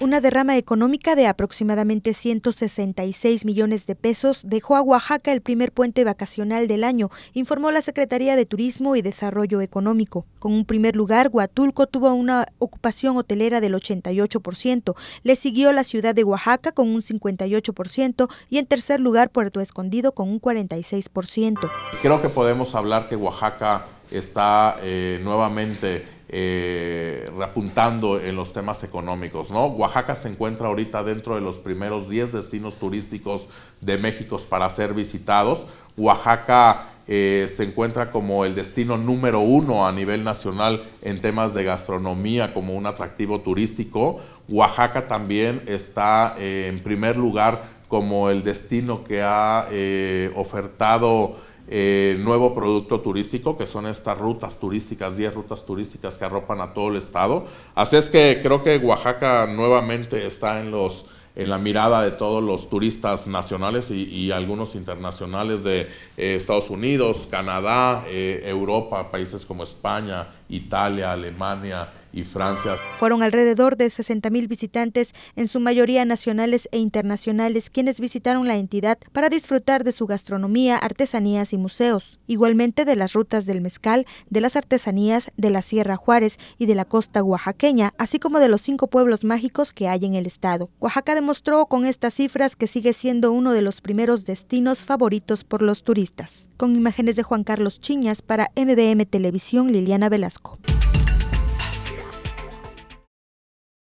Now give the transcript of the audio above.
Una derrama económica de aproximadamente 166 millones de pesos dejó a Oaxaca el primer puente vacacional del año, informó la Secretaría de Turismo y Desarrollo Económico. Con un primer lugar, Huatulco tuvo una ocupación hotelera del 88%, le siguió la ciudad de Oaxaca con un 58% y en tercer lugar Puerto Escondido con un 46%. Creo que podemos hablar que Oaxaca está eh, nuevamente eh, repuntando en los temas económicos. ¿no? Oaxaca se encuentra ahorita dentro de los primeros 10 destinos turísticos de México para ser visitados. Oaxaca eh, se encuentra como el destino número uno a nivel nacional en temas de gastronomía como un atractivo turístico. Oaxaca también está eh, en primer lugar como el destino que ha eh, ofertado eh, nuevo producto turístico, que son estas rutas turísticas, 10 rutas turísticas que arropan a todo el estado. Así es que creo que Oaxaca nuevamente está en los en la mirada de todos los turistas nacionales y, algunos internacionales de eh, Estados Unidos, Canadá, eh, Europa, países como España, Italia, Alemania, y Francia. Fueron alrededor de 60.000 visitantes, en su mayoría nacionales e internacionales, quienes visitaron la entidad para disfrutar de su gastronomía, artesanías y museos, igualmente de las rutas del mezcal, de las artesanías de la Sierra Juárez y de la costa oaxaqueña, así como de los cinco pueblos mágicos que hay en el estado. Oaxaca demostró con estas cifras que sigue siendo uno de los primeros destinos favoritos por los turistas. Con imágenes de Juan Carlos Chiñas para MBM Televisión, Liliana Velasco.